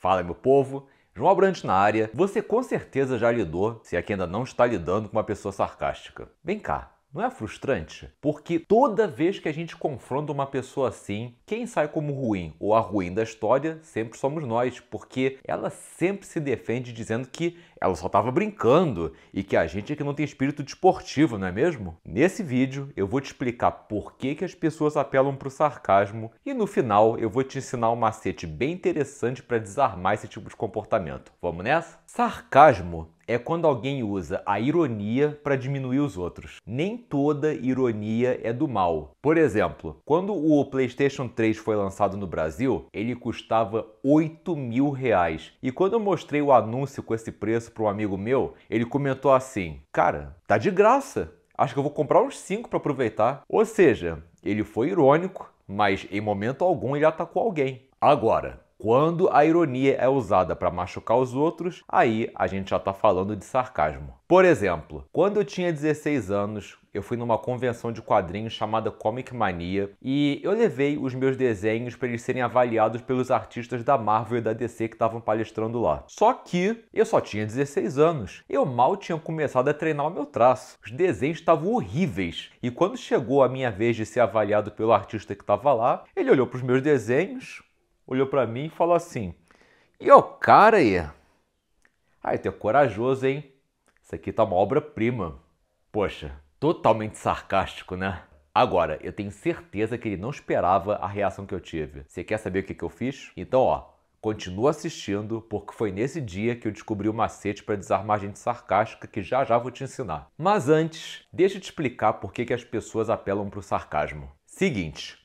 Fala, meu povo! João Abrantes na área. Você com certeza já lidou, se é que ainda não está lidando, com uma pessoa sarcástica. Vem cá, não é frustrante? Porque toda vez que a gente confronta uma pessoa assim, quem sai como ruim ou a ruim da história sempre somos nós, porque ela sempre se defende dizendo que ela só estava brincando e que a gente é que não tem espírito desportivo, não é mesmo? Nesse vídeo eu vou te explicar por que, que as pessoas apelam para o sarcasmo e no final eu vou te ensinar um macete bem interessante para desarmar esse tipo de comportamento. Vamos nessa? Sarcasmo é quando alguém usa a ironia para diminuir os outros. Nem toda ironia é do mal. Por exemplo, quando o PlayStation 3 foi lançado no Brasil, ele custava 8 mil reais. E quando eu mostrei o anúncio com esse preço para um amigo meu, ele comentou assim: Cara, tá de graça. Acho que eu vou comprar uns 5 para aproveitar. Ou seja, ele foi irônico, mas em momento algum ele atacou alguém. Agora, quando a ironia é usada para machucar os outros, aí a gente já está falando de sarcasmo. Por exemplo, quando eu tinha 16 anos, eu fui numa convenção de quadrinhos chamada Comic Mania e eu levei os meus desenhos para eles serem avaliados pelos artistas da Marvel e da DC que estavam palestrando lá. Só que eu só tinha 16 anos. Eu mal tinha começado a treinar o meu traço. Os desenhos estavam horríveis. E quando chegou a minha vez de ser avaliado pelo artista que estava lá, ele olhou para os meus desenhos, olhou para mim e falou assim: E o cara aí? Ai, ah, tu é corajoso, hein? Isso aqui tá uma obra-prima. Poxa, totalmente sarcástico, né? Agora, eu tenho certeza que ele não esperava a reação que eu tive. Você quer saber o que, que eu fiz? Então, ó, continua assistindo, porque foi nesse dia que eu descobri o macete para desarmar gente sarcástica que já já vou te ensinar. Mas antes, deixa eu te explicar por que, que as pessoas apelam para o sarcasmo. Seguinte,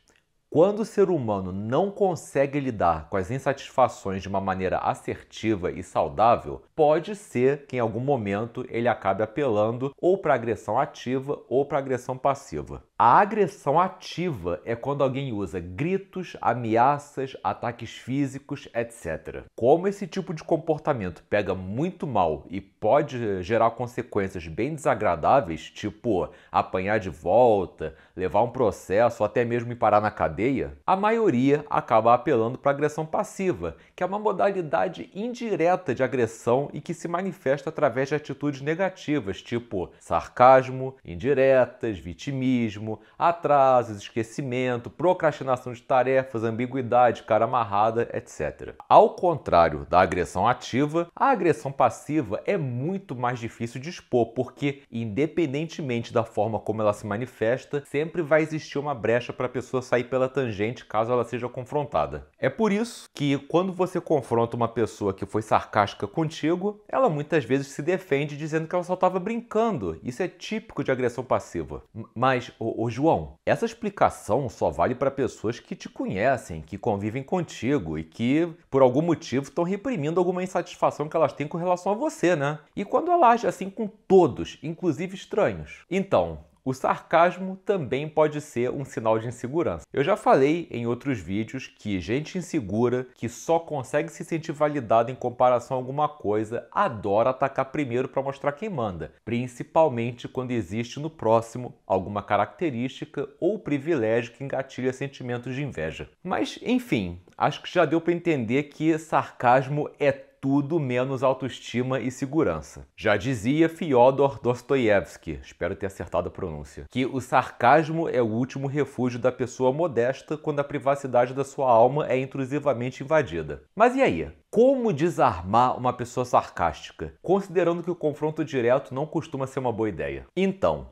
quando o ser humano não consegue lidar com as insatisfações de uma maneira assertiva e saudável, pode ser que em algum momento ele acabe apelando ou para agressão ativa ou para agressão passiva. A agressão ativa é quando alguém usa gritos, ameaças, ataques físicos, etc. Como esse tipo de comportamento pega muito mal e pode eh, gerar consequências bem desagradáveis, tipo apanhar de volta, levar um processo ou até mesmo ir parar na cadeia, a maioria acaba apelando para agressão passiva, que é uma modalidade indireta de agressão e que se manifesta através de atitudes negativas, tipo sarcasmo, indiretas, vitimismo atrasos, esquecimento, procrastinação de tarefas, ambiguidade, cara amarrada, etc. Ao contrário da agressão ativa, a agressão passiva é muito mais difícil de expor, porque, independentemente da forma como ela se manifesta, sempre vai existir uma brecha para a pessoa sair pela tangente caso ela seja confrontada. É por isso que, quando você confronta uma pessoa que foi sarcástica contigo, ela muitas vezes se defende dizendo que ela só estava brincando. Isso é típico de agressão passiva. Mas, Ô, João, essa explicação só vale para pessoas que te conhecem, que convivem contigo e que, por algum motivo, estão reprimindo alguma insatisfação que elas têm com relação a você, né? E quando ela age assim com todos, inclusive estranhos? Então, o sarcasmo também pode ser um sinal de insegurança. Eu já falei em outros vídeos que gente insegura, que só consegue se sentir validada em comparação a alguma coisa, adora atacar primeiro para mostrar quem manda, principalmente quando existe no próximo alguma característica ou privilégio que engatilha sentimentos de inveja. Mas, enfim, acho que já deu para entender que sarcasmo é tudo menos autoestima e segurança. Já dizia Fyodor Dostoiévski, espero ter acertado a pronúncia, que o sarcasmo é o último refúgio da pessoa modesta quando a privacidade da sua alma é intrusivamente invadida. Mas e aí? Como desarmar uma pessoa sarcástica, considerando que o confronto direto não costuma ser uma boa ideia? Então,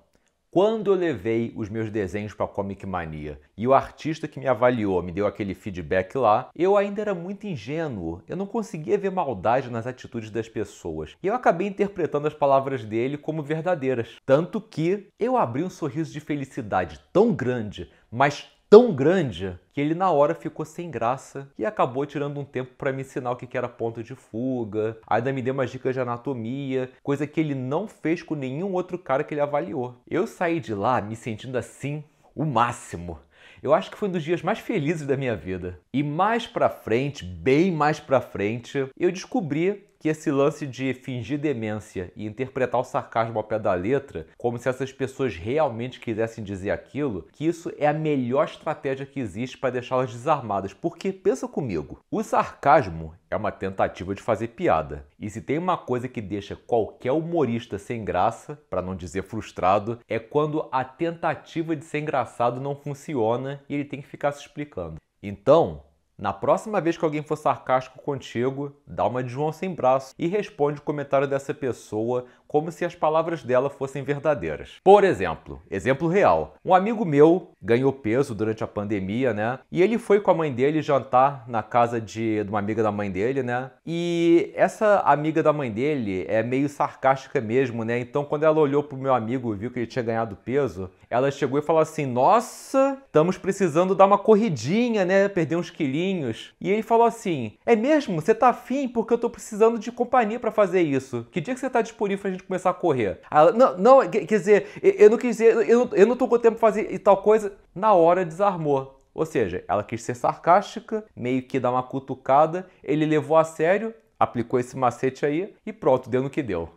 quando eu levei os meus desenhos para Comic Mania e o artista que me avaliou me deu aquele feedback lá, eu ainda era muito ingênuo, eu não conseguia ver maldade nas atitudes das pessoas. E eu acabei interpretando as palavras dele como verdadeiras. Tanto que eu abri um sorriso de felicidade tão grande, mas tão grande que ele na hora ficou sem graça e acabou tirando um tempo para me ensinar o que era ponto de fuga, ainda me deu umas dicas de anatomia, coisa que ele não fez com nenhum outro cara que ele avaliou. Eu saí de lá me sentindo assim o máximo. Eu acho que foi um dos dias mais felizes da minha vida. E mais para frente, bem mais para frente, eu descobri que esse lance de fingir demência e interpretar o sarcasmo ao pé da letra, como se essas pessoas realmente quisessem dizer aquilo, que isso é a melhor estratégia que existe para deixá-las desarmadas. Porque pensa comigo, o sarcasmo é uma tentativa de fazer piada. E se tem uma coisa que deixa qualquer humorista sem graça, para não dizer frustrado, é quando a tentativa de ser engraçado não funciona e ele tem que ficar se explicando. Então, na próxima vez que alguém for sarcástico contigo, dá uma de João sem braço e responde o comentário dessa pessoa como se as palavras dela fossem verdadeiras. Por exemplo, exemplo real. Um amigo meu ganhou peso durante a pandemia, né? E ele foi com a mãe dele jantar na casa de, de uma amiga da mãe dele, né? E essa amiga da mãe dele é meio sarcástica mesmo, né? Então quando ela olhou pro meu amigo e viu que ele tinha ganhado peso, ela chegou e falou assim: "Nossa, estamos precisando dar uma corridinha, né? Perder uns quilinhos. E ele falou assim: É mesmo? Você tá afim? Porque eu tô precisando de companhia para fazer isso. Que dia que você tá disponível pra gente começar a correr? Ela, ah, não, não, quer dizer, eu não quis dizer, eu, eu não tô com tempo pra fazer tal coisa. Na hora desarmou. Ou seja, ela quis ser sarcástica, meio que dar uma cutucada, ele levou a sério, aplicou esse macete aí e pronto, deu no que deu.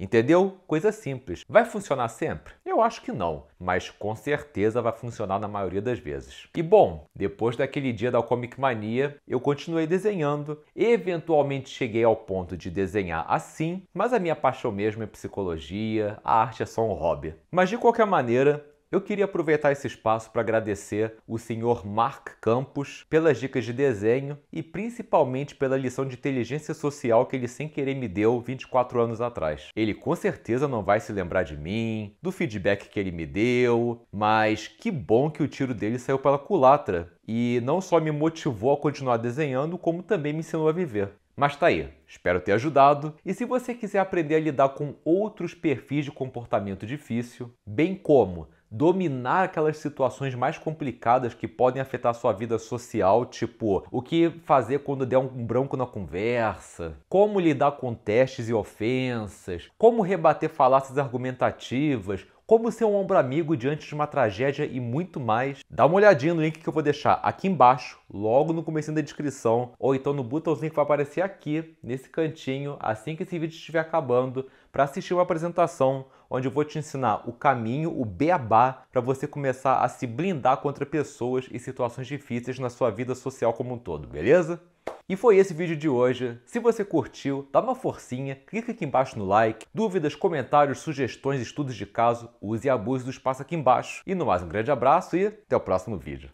Entendeu? Coisa simples. Vai funcionar sempre? Eu acho que não, mas com certeza vai funcionar na maioria das vezes. E bom, depois daquele dia da Comic Mania, eu continuei desenhando, eventualmente cheguei ao ponto de desenhar assim, mas a minha paixão mesmo é psicologia, a arte é só um hobby. Mas de qualquer maneira, eu queria aproveitar esse espaço para agradecer o senhor Mark Campos pelas dicas de desenho e principalmente pela lição de inteligência social que ele sem querer me deu 24 anos atrás. Ele com certeza não vai se lembrar de mim, do feedback que ele me deu, mas que bom que o tiro dele saiu pela culatra e não só me motivou a continuar desenhando, como também me ensinou a viver. Mas tá aí, espero ter ajudado. E se você quiser aprender a lidar com outros perfis de comportamento difícil, bem como dominar aquelas situações mais complicadas que podem afetar sua vida social, tipo o que fazer quando der um branco na conversa, como lidar com testes e ofensas, como rebater falácias argumentativas, como ser um ombro amigo diante de uma tragédia e muito mais. Dá uma olhadinha no link que eu vou deixar aqui embaixo, logo no começo da descrição, ou então no botãozinho que vai aparecer aqui, nesse cantinho, assim que esse vídeo estiver acabando para assistir uma apresentação onde eu vou te ensinar o caminho, o beabá, para você começar a se blindar contra pessoas e situações difíceis na sua vida social como um todo, beleza? E foi esse vídeo de hoje. Se você curtiu, dá uma forcinha, clica aqui embaixo no like. Dúvidas, comentários, sugestões, estudos de caso, use e abuse do espaço aqui embaixo. E no mais, um grande abraço e até o próximo vídeo.